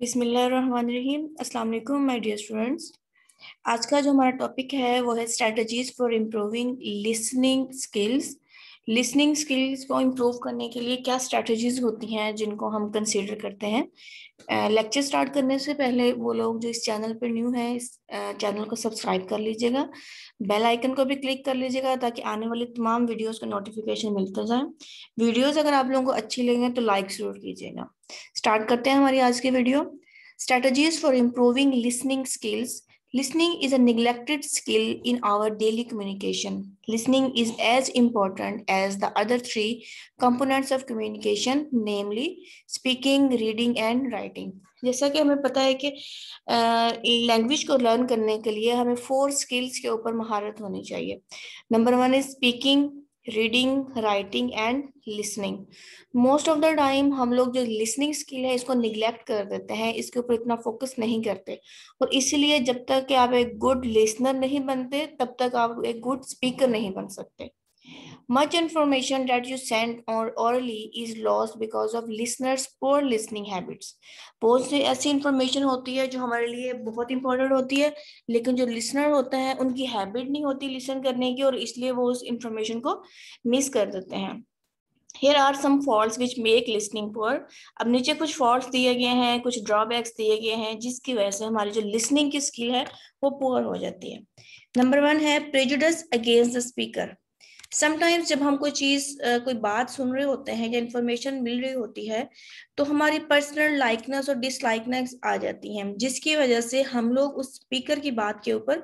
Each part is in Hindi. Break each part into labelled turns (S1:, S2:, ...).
S1: बिसमीम अल्लाम माई डियर स्टूडेंट्स आज का जो हमारा टॉपिक है वो है strategies for improving listening skills listening skills को इम्प्रूव करने के लिए क्या स्ट्रेटजीज होती हैं जिनको हम कंसिडर करते हैं लेक्चर uh, स्टार्ट करने से पहले वो लोग जो इस चैनल पर न्यू है इस चैनल uh, को सब्सक्राइब कर लीजिएगा बेल आइकन को भी क्लिक कर लीजिएगा ताकि आने वाले तमाम वीडियोस का नोटिफिकेशन मिलता जाए वीडियोस अगर आप लोगों को अच्छी लगें तो लाइक जरूर कीजिएगा स्टार्ट करते हैं हमारी आज की video strategies for improving listening skills Listening is a neglected skill in our daily communication. Listening is as important as the other three components of communication, namely speaking, reading and writing. जैसा कि हमें पता है कि लैंग्वेज को लर्न करने के लिए हमें फोर स्किल्स के ऊपर महारत होनी चाहिए number one is speaking reading writing and listening most of the time हम लोग जो लिसनिंग स्किल है इसको निग्लेक्ट कर देते हैं इसके ऊपर इतना फोकस नहीं करते और इसीलिए जब तक कि आप एक गुड लिसनर नहीं बनते तब तक आप एक गुड स्पीकर नहीं बन सकते Much information that you send or orally is lost because of listeners poor listening habits. बहुत सी ऐसी information होती है जो हमारे लिए बहुत important होती है लेकिन जो listener होता है उनकी habit नहीं होती listen करने की और इसलिए वो उस information को miss कर देते हैं here are some fault which make listening poor अब नीचे कुछ फॉल्ट दिए गए हैं कुछ ड्रॉबैक्स दिए गए हैं जिसकी वजह से हमारी जो लिसनिंग की स्किल है वो पुअर हो जाती है नंबर वन है prejudice against the speaker sometimes जब हम कोई चीज़ कोई बात सुन रहे होते हैं या इन्फॉर्मेशन मिल रही होती है तो हमारी पर्सनल लाइकनेस और डिसलाइकनेस आ जाती हैं जिसकी वजह से हम लोग उस स्पीकर की बात के ऊपर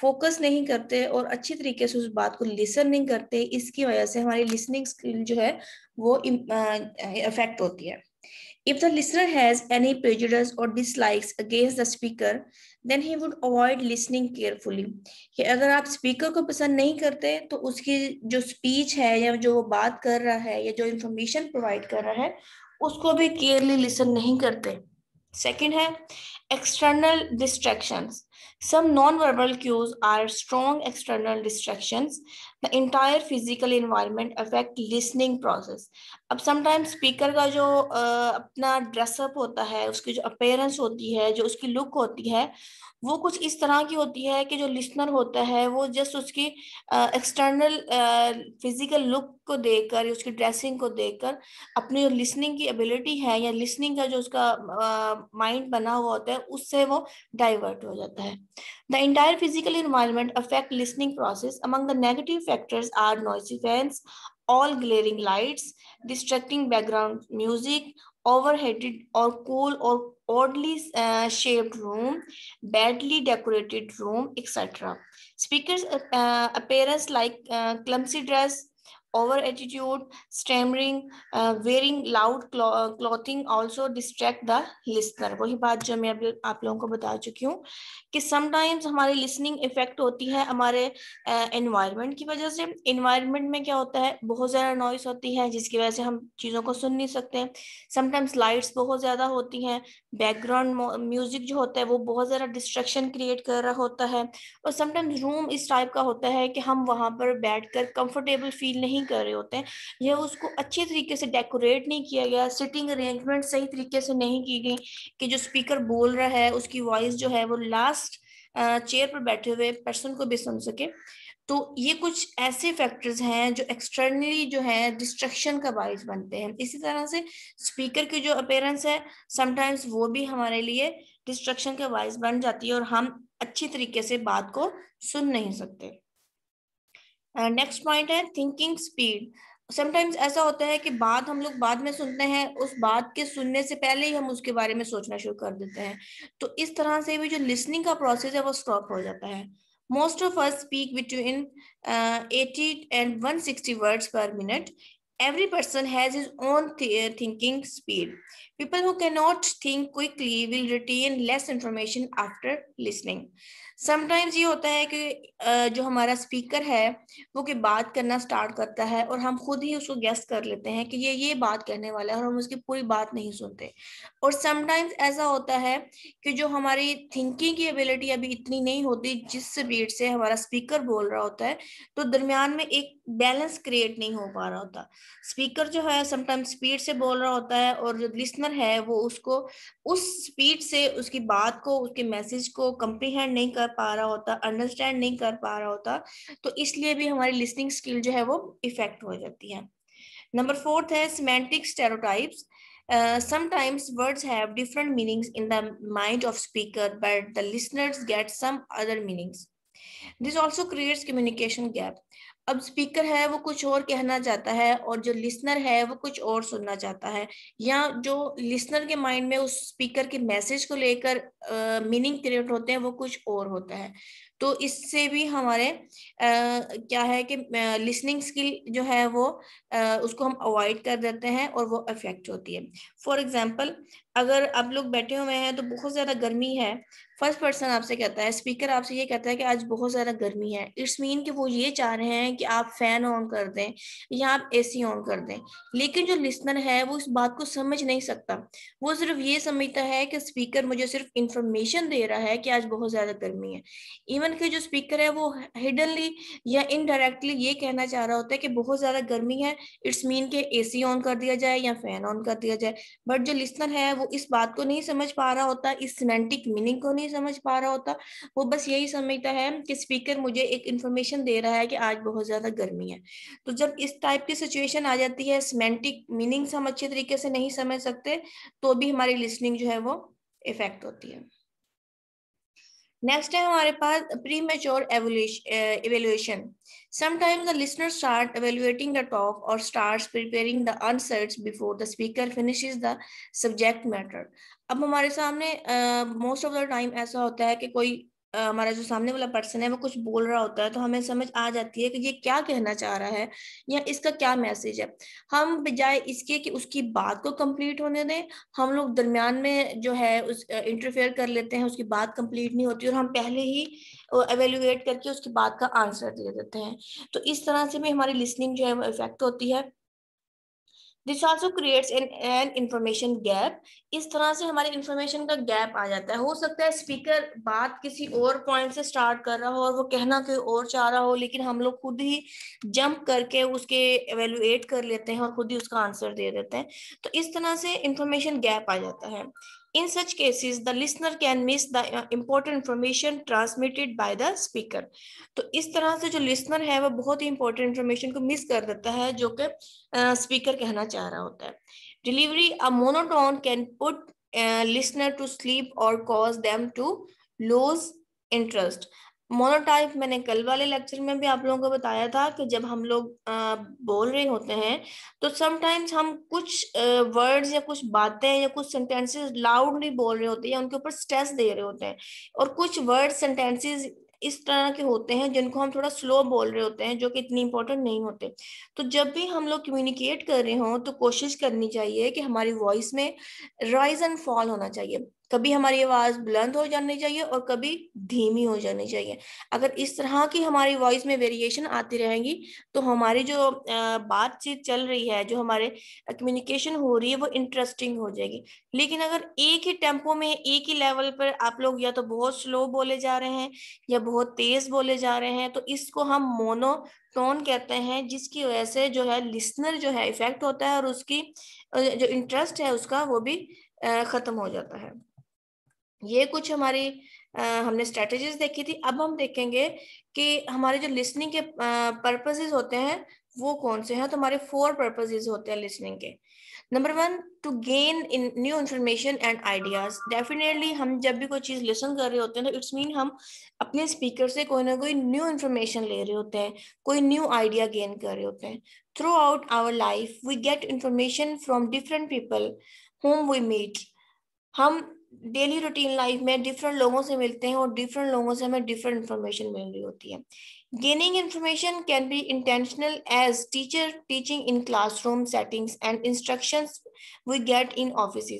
S1: फोकस नहीं करते और अच्छी तरीके से उस बात को लिसन नहीं करते इसकी वजह से हमारी लिसनिंग स्किल जो है वो इफेक्ट होती है If the listener has any prejudice or dislikes against the speaker, then he would avoid listening carefully. कि अगर आप स्पीकर को पसंद नहीं करते तो उसकी जो स्पीच है या जो वो बात कर रहा है या जो इंफॉर्मेशन प्रोवाइड कर रहा है उसको भी केयरली लिसन नहीं करते सेकंड है external distractions Some non-verbal cues are strong external distractions. The entire physical environment affect listening process. अब sometimes speaker का जो uh, अपना ड्रेस अप होता है उसकी जो अपेयरेंस होती है जो उसकी लुक होती है वो कुछ इस तरह की होती है कि जो लिसनर होता है वो जस्ट उसकी एक्सटर्नल फिजिकल लुक को देखकर उसकी ड्रेसिंग को देखकर अपनी जो लिसनिंग की एबिलिटी है या लिसनिंग का जो उसका माइंड uh, बना हुआ होता है उससे वो डाइवर्ट हो जाता है The entire physical environment affect listening process. Among the negative factors are noisy fans, all glaring lights, distracting background music, overheaded or cool or oddly uh, shaped room, badly decorated room, etc. Speakers' uh, uh, appearance like uh, clumsy dress, over attitude, stammering, uh, wearing loud uh, clothing also distract the listener. वही बात जो मैं अभी आप लोगों को बता चुकी हूँ कि sometimes हमारी listening effect होती है हमारे uh, environment की वजह से environment में क्या होता है बहुत ज़्यादा noise होती है जिसकी वजह से हम चीज़ों को सुन नहीं सकते sometimes lights बहुत ज़्यादा होती हैं बैकग्राउंड म्यूजिक जो होता है वो बहुत ज़्यादा डिस्ट्रक्शन क्रिएट कर रहा होता है और समटाइम्स रूम इस टाइप का होता है कि हम वहाँ पर बैठकर कंफर्टेबल फील नहीं नहीं कर रहे होते हैं या उसको अच्छे तरीके से डेकोरेट नहीं किया गया सिटिंग अरेंजमेंट सही तरीके से नहीं की गई कि जो स्पीकर बोल रहा है उसकी वॉइस जो है वो लास्ट चेयर पर बैठे हुए पर्सन को भी सुन सके तो ये कुछ ऐसे फैक्टर्स हैं जो एक्सटर्नली जो है डिस्ट्रक्शन का बायस बनते हैं इसी तरह से स्पीकर की जो अपेयरेंस है समटाइम्स वो भी हमारे लिए डिस्ट्रक्शन का बायस बन जाती है और हम अच्छी तरीके से बात को सुन नहीं सकते नेक्स्ट uh, पॉइंट है थिंकिंग स्पीड समटाइम्स ऐसा होता है कि बात हम लोग बाद में सुनते हैं उस बात के सुनने से पहले ही हम उसके बारे में सोचना शुरू कर देते हैं तो इस तरह से भी जो लिसनिंग का प्रोसेस है वो स्टॉप हो जाता है most of us speak between eighty and one sixty words per minute every person has his own thinking speed people who who cannot think quickly will retain less information after listening sometimes ये होता है कि जो हमारा स्पीकर है वो कि बात करना स्टार्ट करता है और हम खुद ही उसको गेस्ट कर लेते हैं कि ये ये बात कहने वाला है और हम उसकी पूरी बात नहीं सुनते और समटाइम्स ऐसा होता है कि जो हमारी थिंकिंग की एबिलिटी अभी इतनी नहीं होती जिस स्पीड से हमारा स्पीकर बोल रहा होता है तो दरमियान में एक बैलेंस क्रिएट नहीं हो पा रहा होता स्पीकर जो है समटाइम्स स्पीड से बोल रहा होता है और जो लिसनर है वो उसको उस स्पीड से उसकी बात को उसके मैसेज को कंप्रीहेंड नहीं कर कर पा रहा होता अंडरस्टैंड नहीं कर पा रहा होता तो इसलिए भी हमारी लिस्निंग स्किल जो है वो इफेक्ट हो जाती है नंबर फोर्थ है semantic stereotypes sometimes words have different meanings in the mind of speaker but the listeners get some other meanings this also creates communication gap अब स्पीकर है वो कुछ और कहना चाहता है और जो लिसनर है वो कुछ और सुनना चाहता है या जो लिसनर के माइंड में उस स्पीकर के मैसेज को लेकर मीनिंग क्रिएट होते हैं वो कुछ और होता है तो इससे भी हमारे uh, क्या है कि लिसनिंग स्किल जो है वो uh, उसको हम अवॉइड कर देते हैं और वो अफेक्ट होती है फॉर एग्जाम्पल अगर आप लोग बैठे हुए हैं तो बहुत ज़्यादा गर्मी है फर्स्ट पर्सन आपसे कहता है स्पीकर आपसे ये कहता है कि आज बहुत ज़्यादा गर्मी है इट्स मीन कि वो ये चाह रहे हैं कि आप फ़ैन ऑन कर दें या आप एसी ऑन कर दें लेकिन जो लिसनर है वो इस बात को समझ नहीं सकता वो सिर्फ ये समझता है कि स्पीकर मुझे सिर्फ इंफॉर्मेशन दे रहा है कि आज बहुत ज़्यादा गर्मी है इवन के जो स्पीकर है वो हिडनली या इनडायरेक्टली ये कहना चाह रहा होता है कि बहुत ज़्यादा गर्मी है इट्स मीन के ए ऑन कर दिया जाए या फ़ैन ऑन कर दिया जाए बट जो लिसनर है वो वो इस बात को नहीं समझ पा रहा होता इस सिमेंटिक मीनिंग को नहीं समझ पा रहा होता वो बस यही समझता है कि स्पीकर मुझे एक इंफॉर्मेशन दे रहा है कि आज बहुत ज़्यादा गर्मी है तो जब इस टाइप की सिचुएशन आ जाती है सिमेंटिक मीनिंग्स हम अच्छे तरीके से नहीं समझ सकते तो भी हमारी लिसनिंग जो है वो इफेक्ट होती है नेक्स्ट है हमारे पास premature evaluation sometimes the listener start evaluating the talk और start preparing the answers before the speaker finishes the subject matter अब हमारे सामने मोस्ट ऑफ द टाइम ऐसा होता है कि कोई हमारा जो सामने वाला पर्सन है वो कुछ बोल रहा होता है तो हमें समझ आ जाती है कि ये क्या कहना चाह रहा है या इसका क्या मैसेज है हम बजाय इसके कि उसकी बात को कंप्लीट होने दें हम लोग दरमियान में जो है उस इंटरफेयर कर लेते हैं उसकी बात कंप्लीट नहीं होती और हम पहले ही एवेल्यूएट करके उसकी बात का आंसर दे देते हैं तो इस तरह से भी हमारी लिसनिंग जो है वो इफेक्ट होती है this also creates an an information gap इस तरह से हमारे इंफॉर्मेशन का गैप आ जाता है हो सकता है स्पीकर बात किसी और पॉइंट से स्टार्ट कर रहा हो और वो कहना कोई और चाह रहा हो लेकिन हम लोग खुद ही जंप करके उसके एवेल्युएट कर लेते हैं और खुद ही उसका आंसर दे देते हैं तो इस तरह से इंफॉर्मेशन गैप आ जाता है In such cases, the listener can miss the important information transmitted by the speaker. तो is tarah se jo listener hai wo bahut hi important information ko miss kar deta hai jo ke speaker kehna cha raha hota hai Delivery a monotone can put listener to sleep or cause them to lose interest. Monotype मैंने कल वाले लेक्चर में भी आप लोगों को बताया था कि जब हम लोग बोल रहे होते हैं तो समटाइम्स हम कुछ वर्ड्स या कुछ बातें या कुछ सेंटेंसेस लाउडली बोल रहे होते हैं या उनके ऊपर स्ट्रेस दे रहे होते हैं और कुछ वर्ड सेंटेंसेस इस तरह के होते हैं जिनको हम थोड़ा स्लो बोल रहे होते हैं जो कि इतनी इंपॉर्टेंट नहीं होते तो जब भी हम लोग कम्युनिकेट कर रहे हों तो कोशिश करनी चाहिए कि हमारी वॉइस में राइज एंड फॉल होना चाहिए कभी हमारी आवाज बुलंद हो जानी चाहिए और कभी धीमी हो जानी चाहिए अगर इस तरह की हमारी वॉइस में वेरिएशन आती रहेगी तो हमारी जो बातचीत चल रही है जो हमारे कम्युनिकेशन हो रही है वो इंटरेस्टिंग हो जाएगी लेकिन अगर एक ही टेम्पो में एक ही लेवल पर आप लोग या तो बहुत स्लो बोले जा रहे हैं या बहुत तेज बोले जा रहे हैं तो इसको हम मोनो टोन कहते हैं जिसकी वजह से जो है लिसनर जो है इफेक्ट होता है और उसकी जो इंटरेस्ट है उसका वो भी ख़त्म हो जाता है ये कुछ हमारी आ, हमने स्ट्रेटजीज देखी थी अब हम देखेंगे कि हमारे जो लिसनिंग के पर्पजेज होते हैं वो कौन से हैं तो हमारे फोर पर्पजेज होते हैं लिसनिंग के number one to gain in new information and ideas definitely हम जब भी कोई चीज़ लिसन कर रहे होते हैं तो इट्स मीन हम अपने स्पीकर से कोई ना कोई न्यू इन्फॉर्मेशन ले रहे होते हैं कोई न्यू आइडिया गेन कर रहे होते हैं throughout our life we get information from different people whom we meet हम डेली रूटीन लाइफ में डिफरेंट लोगों से मिलते हैं और डिफरेंट लोगों से हमें डिफरेंट इन्फॉर्मेशन मिल रही होती है gaining information can be intentional as teacher teaching in classroom settings and instructions we get in office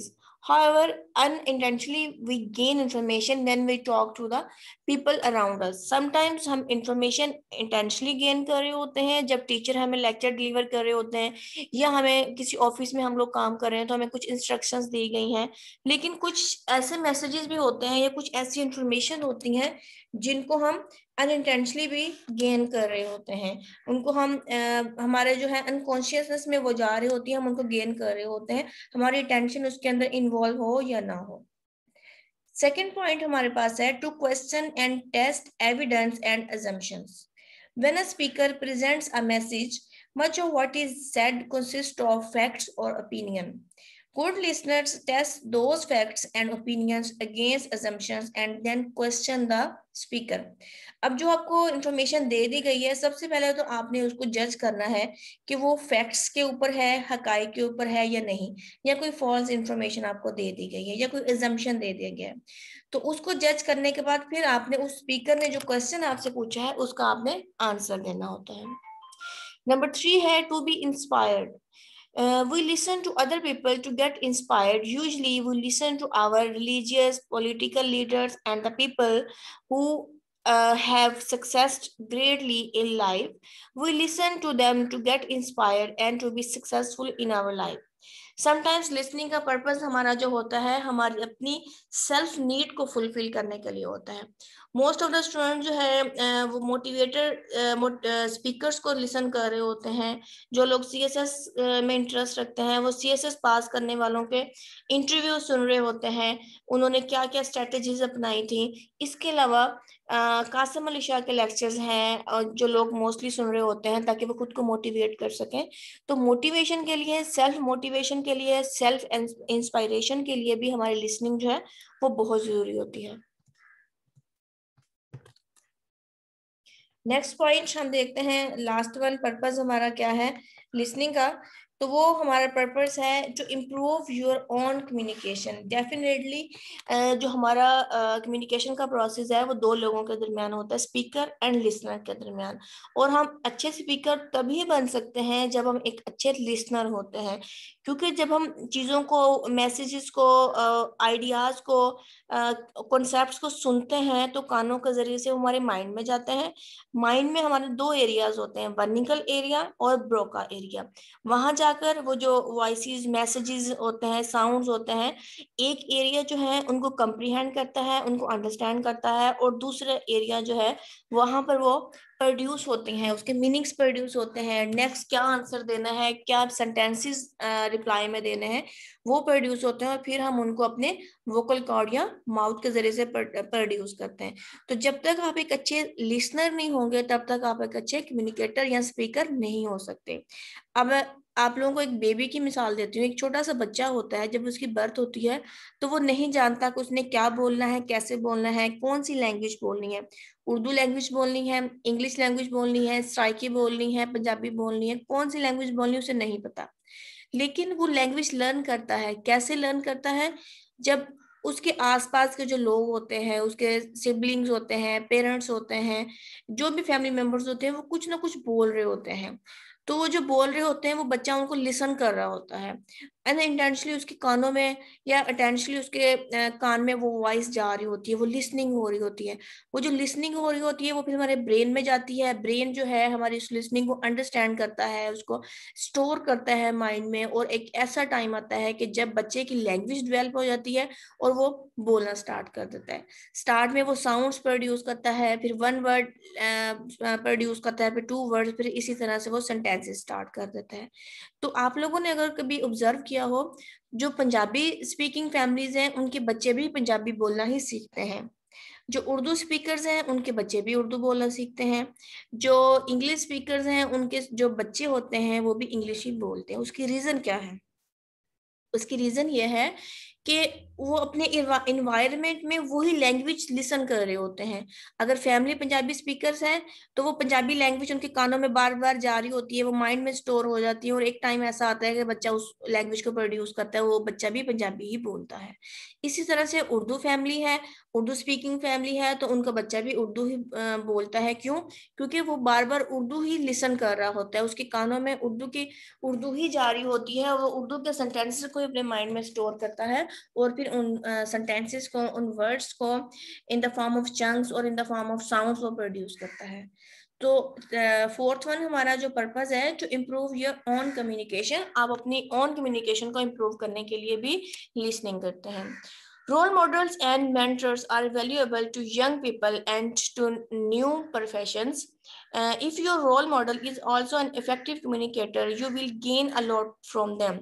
S1: However, unintentionally, we gain information then we talk to the people around us. Sometimes hum information intentionally gain kar rahe hote hain jab teacher hame lecture deliver kar rahe hote hain ya hame kisi office mein hum log kaam kar rahe hain to hame kuch instructions di gayi hain lekin kuch aise messages bhi hote hain ya kuch aisi information hoti हैं jinko hum अनइंटेंशली भी गेन कर रहे होते हैं उनको हम आ, हमारे जो है अनकॉन्शियसनेस में वो जा रही होती है हम उनको गेन कर रहे होते हैं हमारी अटेंशन उसके अंदर इन्वॉल्व हो या ना हो सेकेंड पॉइंट हमारे पास है to question and test evidence and assumptions. When a speaker presents a message much of what is said consist of facts और opinion Could listeners test those facts and opinions against assumptions and then question the speaker? अब जो आपको इंफॉर्मेशन दे दी गई है सबसे पहले तो आपने उसको जज करना है कि वो फैक्ट्स के ऊपर है हकाई के ऊपर है या नहीं या कोई फॉल्स इंफॉर्मेशन आपको दे दी गई है या कोई एजम्पन दे दिया गया है तो उसको जज करने के बाद फिर आपने उस स्पीकर ने जो क्वेश्चन आपसे पूछा है उसका आपने आंसर देना होता है नंबर थ्री है to be inspired uh, we listen to other people to get inspired. Usually, we listen to our religious, political leaders, and the people who uh, have successed greatly in life. We listen to them to get inspired and to be successful in our life. Sometimes listening का पर्पज हमारा जो होता है हमारी अपनी सेल्फ नीड को फुलफिल करने के लिए होता है मोस्ट ऑफ द स्टूडेंट जो है वो मोटिवेटर स्पीकर्स को लिसन कर रहे होते हैं जो लोग सी एस एस में इंटरेस्ट रखते हैं वो सी एस एस पास करने वालों के इंटरव्यू सुन रहे होते हैं उन्होंने क्या क्या स्ट्रेटेजीज अपनाई थी इसके अलावा कासम अली शाह के लेक्चर्स हैं और जो लोग मोस्टली सुन रहे होते हैं ताकि वो खुद को मोटिवेट कर सकें तो मोटिवेशन के लिए सेल्फ मोटिवेशन के लिए सेल्फ इंस्पायरेशन के लिए भी हमारी लिसनिंग जो है वो बहुत ज़रूरी होती है नेक्स्ट पॉइंट हम देखते हैं लास्ट वन पर्पज हमारा क्या है लिसनिंग का तो वो हमारा पर्पस है to improve your own communication definitely जो हमारा कम्युनिकेशन uh, का प्रोसेस है वो दो लोगों के दरमियान होता है स्पीकर एंड लिसनर के दरमियान और हम अच्छे स्पीकर तभी बन सकते हैं जब हम एक अच्छे लिसनर होते हैं क्योंकि जब हम चीज़ों को मैसेजेस को आइडियाज़ को कॉन्सेप्ट को सुनते हैं तो कानों के ज़रिए से हमारे माइंड में जाते हैं माइंड में हमारे दो एरियाज होते हैं वर्निकल एरिया और ब्रोका एरिया वहाँ जा जाकर वो जो वॉइस मैसेजेस होते हैं साउंड्स होते हैं एक एरिया जो है उनको कंप्रीहेंड करता है उनको अंडरस्टैंड करता है और दूसरा एरिया जो है वहां पर वो प्रोड्यूस होते हैं उसके मीनिंग्स प्रोड्यूस होते हैं नेक्स्ट क्या आंसर देना है क्या सेंटेंसेस रिप्लाई में देने हैं वो प्रोड्यूस होते हैं और फिर हम उनको अपने वोकल कॉर्ड या माउथ के जरिए से प्रोड्यूस करते हैं तो जब तक आप एक अच्छे लिसनर नहीं होंगे तब तक आप एक अच्छे कम्युनिकेटर या स्पीकर नहीं हो सकते अब आप लोगों को एक बेबी की मिसाल देती हूँ एक छोटा सा बच्चा होता है जब उसकी बर्थ होती है तो वो नहीं जानता कि उसने क्या बोलना है कैसे बोलना है कौन सी लैंग्वेज बोलनी है उर्दू लैंग्वेज बोलनी है इंग्लिश लैंग्वेज बोलनी है स्ट्राइकी बोलनी है पंजाबी बोलनी है कौन सी लैंग्वेज बोलनी है उसे नहीं पता लेकिन वो लैंग्वेज लर्न करता है कैसे लर्न करता है जब उसके आसपास के जो लोग होते हैं उसके सिबलिंग्स होते हैं पेरेंट्स होते हैं जो भी फैमिली मेम्बर्स होते हैं वो कुछ ना कुछ बोल रहे होते हैं तो वो जो बोल रहे होते हैं वो बच्चा उनको लिसन कर रहा होता है एंड इंटेंशली उसके कानों में या अटेंशली उसके कान में वो वॉइस जा रही होती है वो लिसनिंग हो रही होती है वो जो लिसनिंग हो रही होती है वो फिर हमारे ब्रेन में जाती है ब्रेन जो है हमारी उस लिसनिंग को अंडरस्टैंड करता है उसको स्टोर करता है माइंड में और एक ऐसा टाइम आता है कि जब बच्चे की लैंग्वेज डेवेल्प हो जाती है और वो बोलना स्टार्ट कर देता है स्टार्ट में वो साउंड प्रोड्यूस करता है फिर वन वर्ड प्रोड्यूस करता है फिर टू वर्ड फिर इसी तरह से वो सेंटेंस टेंस स्टार्ट कर देता है तो आप लोगों ने अगर कभी ऑब्जर्व किया हो जो पंजाबी स्पीकिंग फैमिलीज हैं उनके बच्चे भी पंजाबी बोलना ही सीखते हैं जो उर्दू स्पीकर्स हैं उनके बच्चे भी उर्दू बोलना सीखते हैं जो इंग्लिश स्पीकर्स हैं उनके जो बच्चे होते हैं वो भी इंग्लिश ही बोलते हैं उसकी रीज़न क्या है उसकी रीज़न ये है कि वो अपने इन्वायरमेंट में वही लैंग्वेज लिसन कर रहे होते हैं अगर फैमिली पंजाबी स्पीकर्स हैं तो वो पंजाबी लैंग्वेज उनके कानों में बार बार जारी होती है वो माइंड में स्टोर हो जाती है और एक टाइम ऐसा आता है कि बच्चा उस लैंग्वेज को प्रोड्यूस करता है वो बच्चा भी पंजाबी ही बोलता है इसी तरह से उर्दू फैमिली है उर्दू स्पीकिंग फैमिली है तो उनका बच्चा भी उर्दू ही बोलता है क्यों क्योंकि वो बार बार उर्दू ही लिसन कर रहा होता है उसके कानों में उर्दू की उर्दू ही जारी होती है वो उर्दू के सेंटेंसेस को अपने माइंड में स्टोर करता है और फिर उन सेंटेंसेस को उन वर्ड्स को in the form of chunks और in the form of sound वो प्रोड्यूस करता है तो फोर्थ वन हमारा जो पर्पज है to improve your own communication आप अपनी ऑन कम्युनिकेशन को इम्प्रूव करने के लिए भी लिसनिंग करते हैं Role models and mentors are valuable to young people and to new professions. Uh, if your role model is also an effective communicator, you will gain a lot from them.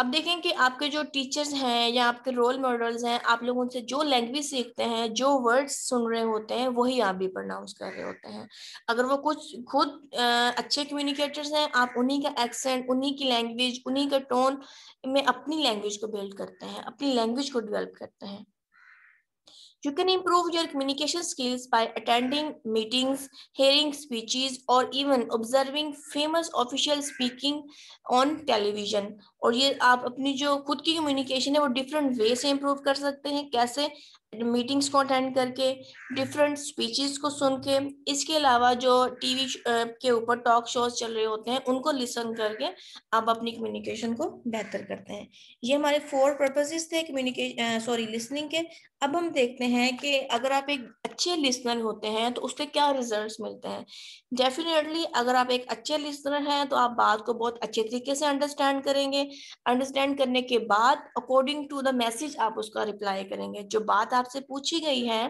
S1: अब देखें कि आपके जो टीचर्स हैं या आपके रोल मॉडल्स हैं आप लोग उनसे जो लैंग्वेज सीखते हैं जो वर्ड्स सुन रहे होते हैं वही आप भी प्रनाउंस कर रहे होते हैं अगर वो कुछ खुद uh, अच्छे कम्युनिकेटर्स हैं आप उन्हीं का एक्सेंट उन्हीं की लैंग्वेज उन्हीं का टोन में अपनी लैंग्वेज को बिल्ड करते हैं अपनी लैंग्वेज को डिवेल्प करते हैं You can improve your communication skills by attending meetings, hearing speeches, or even observing famous officials speaking on television. और ये आप अपनी जो खुद की कम्युनिकेशन है वो डिफरेंट वे से इम्प्रूव कर सकते हैं कैसे मीटिंग्स को अटेंड करके डिफरेंट स्पीचेस को सुन के इसके अलावा जो टीवी के ऊपर टॉक शोज चल रहे होते हैं उनको लिसन करके आप अपनी कम्युनिकेशन को बेहतर करते हैं ये हमारे फोर पर्पसेस थे कम्युनिकेशन सॉरी लिसनिंग के अब हम देखते हैं कि अगर आप एक अच्छे लिसनर होते हैं तो उसके क्या रिजल्ट मिलते हैं डेफिनेटली अगर आप एक अच्छे लिसनर हैं तो आप बात को बहुत अच्छे तरीके से अंडरस्टैंड करेंगे अंडरस्टैंड करने के बाद अकॉर्डिंग टू द मैसेज आप उसका रिप्लाई करेंगे जो बात आपसे पूछी गई है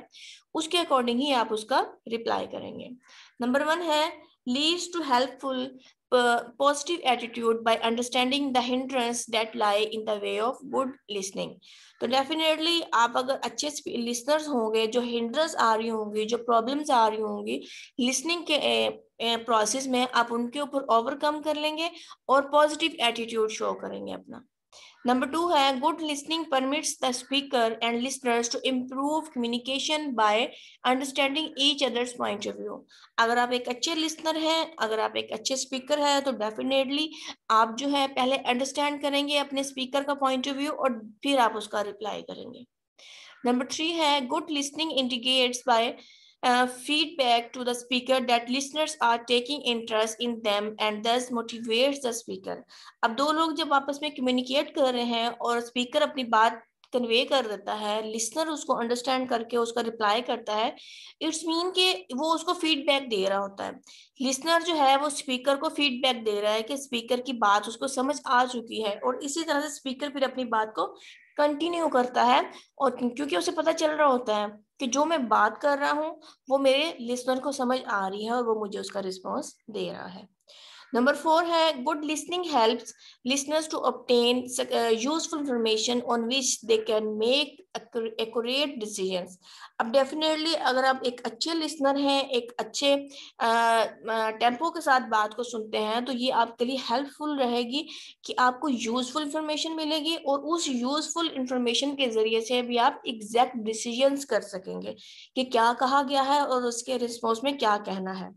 S1: उसके अकॉर्डिंग ही आप उसका रिप्लाई करेंगे नंबर वन है leads to helpful uh, positive attitude by understanding the hindrance that lie in the way of good listening तो डेफिनेटली आप अगर अच्छे लिसनर्स होंगे जो हिंड्रेंस आ रही होंगी जो प्रॉब्लम्स आ रही होंगी लिसनिंग के प्रोसेस में आप उनके ऊपर ओवरकम कर लेंगे और पॉजिटिव एटीट्यूड शो करेंगे अपना नंबर टू है good listening permits the speaker and listeners to improve communication by understanding each others point of view अगर आप एक अच्छे लिस्नर हैं अगर आप एक अच्छे स्पीकर हैं तो डेफिनेटली आप जो है पहले अंडरस्टैंड करेंगे अपने स्पीकर का पॉइंट ऑफ व्यू और फिर आप उसका रिप्लाई करेंगे नंबर थ्री है good listening indicates by uh, feedback to the speaker that listeners are taking interest in them and thus motivates the speaker. अब दो लोग जब आपस में communicate कर रहे हैं और speaker अपनी बात कन्वे कर देता है लिसनर उसको अंडरस्टैंड करके उसका रिप्लाई करता है इट्स मीन के वो उसको फीडबैक दे रहा होता है लिसनर जो है वो स्पीकर को फीडबैक दे रहा है कि स्पीकर की बात उसको समझ आ चुकी है और इसी तरह से स्पीकर फिर अपनी बात को कंटिन्यू करता है और क्योंकि उसे पता चल रहा होता है कि जो मैं बात कर रहा हूँ वो मेरे लिसनर को समझ आ रही है और वो मुझे उसका रिस्पॉन्स दे रहा है नंबर फोर है good listening help listeners to obtain useful information on which they can make accurate decisions अब डेफिनेटली अगर आप एक अच्छे लिस्नर हैं एक अच्छे टेम्पो uh, uh, के साथ बात को सुनते हैं तो ये आपके लिए हेल्पफुल रहेगी कि आपको यूजफुल इंफॉर्मेशन मिलेगी और उस यूजफुल इंफॉर्मेशन के ज़रिए से भी आप एग्जैक्ट डिसीजन कर सकेंगे कि क्या कहा गया है और उसके रिस्पॉन्स में क्या कहना है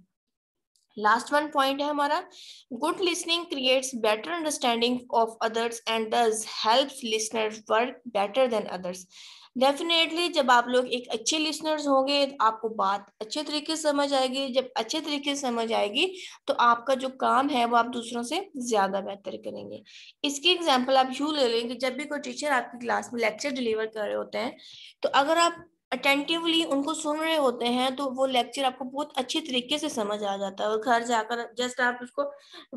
S1: लास्ट वन पॉइंट है हमारा good listening creates better understanding of others and thus help listener work better than others definitely जब आप लोग एक अच्छे लिसनर्स होंगे आपको बात अच्छे तरीके से समझ आएगी जब अच्छे तरीके से समझ आएगी तो आपका जो काम है वो आप दूसरों से ज्यादा बेहतर करेंगे इसकी एग्जांपल आप यू ले लेंगे जब भी कोई टीचर आपकी क्लास में लेक्चर डिलीवर कर रहे होते हैं तो अगर आप अटेंटिवली उनको सुन रहे होते हैं तो वो लेक्चर आपको बहुत अच्छे तरीके से समझ आ जाता है और घर जाकर जस्ट आप उसको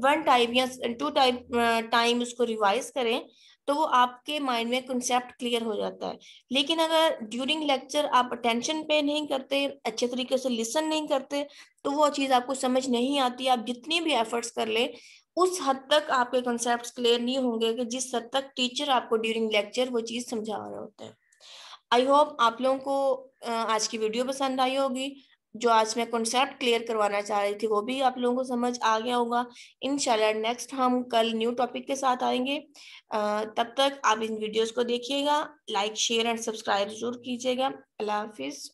S1: वन टाइम या टू टाइप टाइम उसको रिवाइज करें तो वो आपके माइंड में कंसेप्ट क्लियर हो जाता है लेकिन अगर ड्यूरिंग लेक्चर आप अटेंशन पे नहीं करते अच्छे तरीके से लिसन नहीं करते तो वो चीज़ आपको समझ नहीं आती आप जितनी भी एफर्ट्स कर ले उस हद तक आपके कंसेप्ट क्लियर नहीं होंगे कि जिस हद तक टीचर आपको ड्यूरिंग लेक्चर वो चीज़ समझा रहे होते हैं आई होप आप लोगों को आज की वीडियो पसंद आई होगी जो आज मैं कॉन्सेप्ट क्लियर करवाना चाह रही थी वो भी आप लोगों को समझ आ गया होगा इनशाला नेक्स्ट हम कल न्यू टॉपिक के साथ आएंगे तब तक आप इन वीडियोस को देखिएगा लाइक शेयर एंड सब्सक्राइब जरूर कीजिएगा अल्लाह हाफिज़